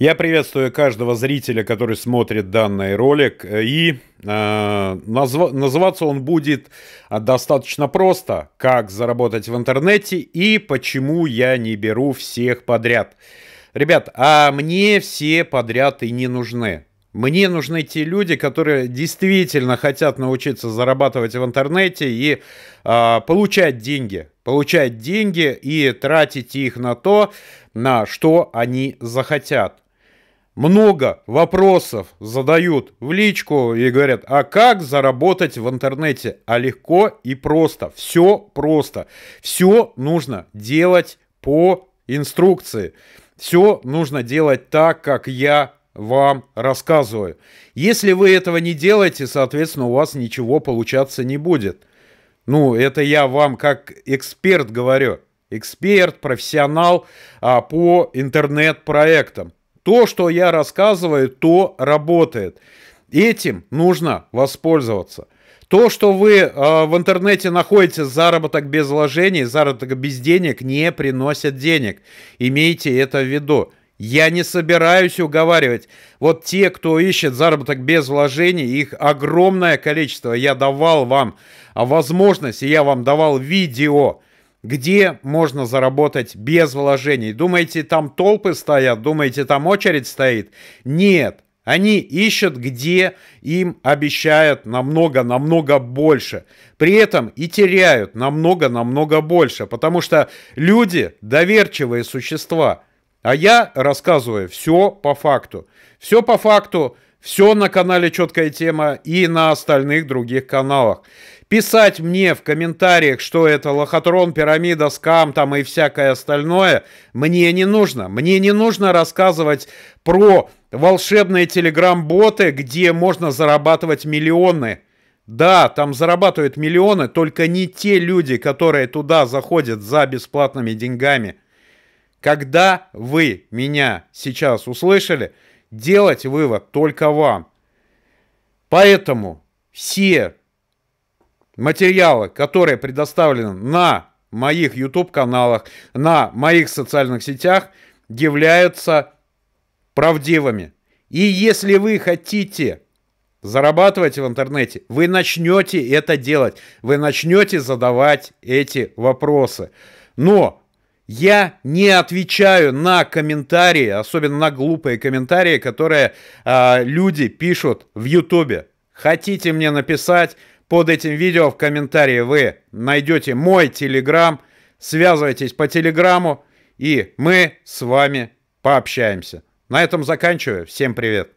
Я приветствую каждого зрителя, который смотрит данный ролик. И э, назв... называться он будет а, достаточно просто. Как заработать в интернете и почему я не беру всех подряд. Ребят, а мне все подряд и не нужны. Мне нужны те люди, которые действительно хотят научиться зарабатывать в интернете и э, получать деньги. Получать деньги и тратить их на то, на что они захотят много вопросов задают в личку и говорят, а как заработать в интернете? А легко и просто. Все просто. Все нужно делать по инструкции. Все нужно делать так, как я вам рассказываю. Если вы этого не делаете, соответственно, у вас ничего получаться не будет. Ну, это я вам как эксперт говорю. Эксперт, профессионал а, по интернет-проектам. То, что я рассказываю, то работает. Этим нужно воспользоваться. То, что вы э, в интернете находите заработок без вложений, заработок без денег, не приносит денег. Имейте это в виду. Я не собираюсь уговаривать. Вот те, кто ищет заработок без вложений, их огромное количество. Я давал вам возможность, я вам давал видео – где можно заработать без вложений. Думаете, там толпы стоят? Думаете, там очередь стоит? Нет. Они ищут, где им обещают намного-намного больше. При этом и теряют намного-намного больше, потому что люди доверчивые существа. А я рассказываю все по факту. Все по факту, все на канале «Четкая тема» и на остальных других каналах писать мне в комментариях, что это лохотрон, пирамида, скам там и всякое остальное, мне не нужно. Мне не нужно рассказывать про волшебные телеграм-боты, где можно зарабатывать миллионы. Да, там зарабатывают миллионы, только не те люди, которые туда заходят за бесплатными деньгами. Когда вы меня сейчас услышали, делать вывод только вам. Поэтому все материалы, которые предоставлены на моих YouTube-каналах, на моих социальных сетях, являются правдивыми. И если вы хотите зарабатывать в интернете, вы начнете это делать, вы начнете задавать эти вопросы. Но я не отвечаю на комментарии, особенно на глупые комментарии, которые э, люди пишут в Ютубе. Хотите мне написать, под этим видео в комментарии вы найдете мой телеграм. Связывайтесь по телеграмму, и мы с вами пообщаемся. На этом заканчиваю. Всем привет.